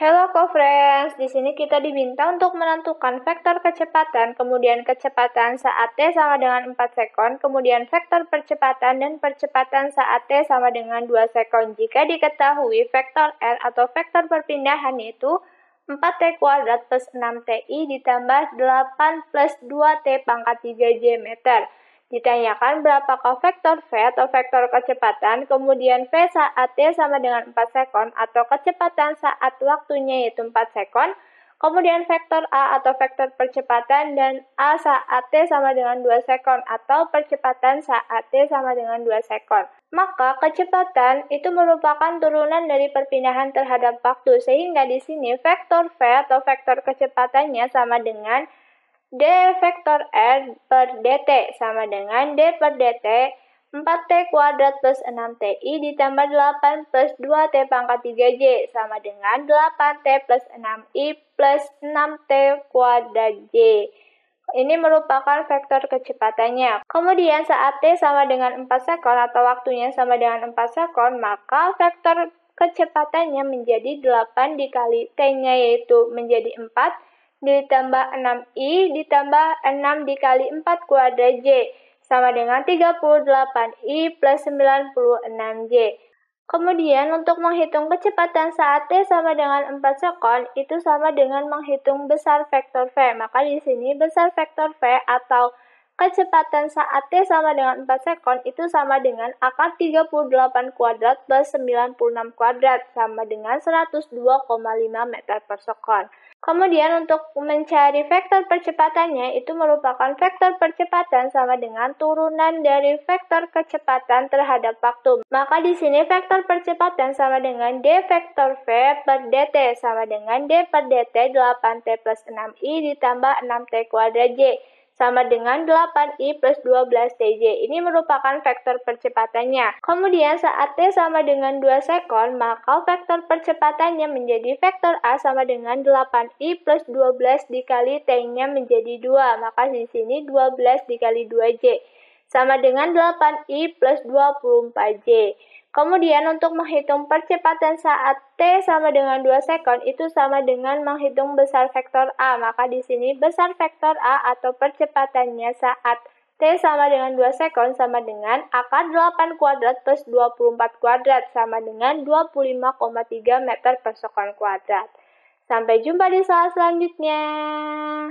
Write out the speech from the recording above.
Hello co-friends, di sini kita diminta untuk menentukan vektor kecepatan, kemudian kecepatan saat t sama dengan 4 sekon, kemudian vektor percepatan dan percepatan saat t sama dengan 2 sekon. Jika diketahui vektor r atau vektor perpindahan itu 4t kuadrat plus 6ti ditambah 8 plus 2t pangkat 3 j meter. Ditanyakan berapakah vektor V atau vektor kecepatan, kemudian V saat T sama dengan 4 sekon atau kecepatan saat waktunya yaitu 4 sekon, kemudian vektor A atau vektor percepatan dan A saat T sama dengan 2 sekon atau percepatan saat T sama dengan 2 sekon. Maka kecepatan itu merupakan turunan dari perpindahan terhadap waktu sehingga di sini vektor V atau vektor kecepatannya sama dengan D vektor R per DT sama dengan D per DT 4T kuadrat plus 6TI ditambah 8 plus 2T pangkat 3J sama dengan 8T plus 6I plus 6T kuadrat J. Ini merupakan vektor kecepatannya. Kemudian saat T sama dengan 4 sekon atau waktunya sama dengan 4 sekon, maka vektor kecepatannya menjadi 8 dikali T-nya yaitu menjadi 4 ditambah 6i ditambah 6 dikali 4 kuadrat J sama dengan 38i plus 96j. Kemudian untuk menghitung kecepatan saat T sama dengan 4 sekon itu sama dengan menghitung besar vektor V. Maka di sini besar vektor V atau Kecepatan saat T sama dengan 4 sekon itu sama dengan akar 38 kuadrat plus 96 kuadrat sama dengan 102,5 meter per sekon. Kemudian untuk mencari vektor percepatannya itu merupakan vektor percepatan sama dengan turunan dari vektor kecepatan terhadap waktu. Maka di sini vektor percepatan sama dengan D vektor V per dt sama dengan D per dt 8T plus 6I ditambah 6T kuadrat J sama dengan 8I plus 12TJ. Ini merupakan vektor percepatannya. Kemudian saat T sama dengan 2 sekon, maka vektor percepatannya menjadi vektor A sama dengan 8I plus 12 dikali T-nya menjadi 2. Maka di sini 12 dikali 2J sama dengan 8I plus 24J. Kemudian untuk menghitung percepatan saat t sama dengan 2 sekon itu sama dengan menghitung besar vektor A. Maka di sini besar vektor A atau percepatannya saat t sama dengan 2 sekon sama dengan akar 8 kuadrat plus 24 kuadrat sama dengan 25,3 meter per sekon kuadrat. Sampai jumpa di soal selanjutnya.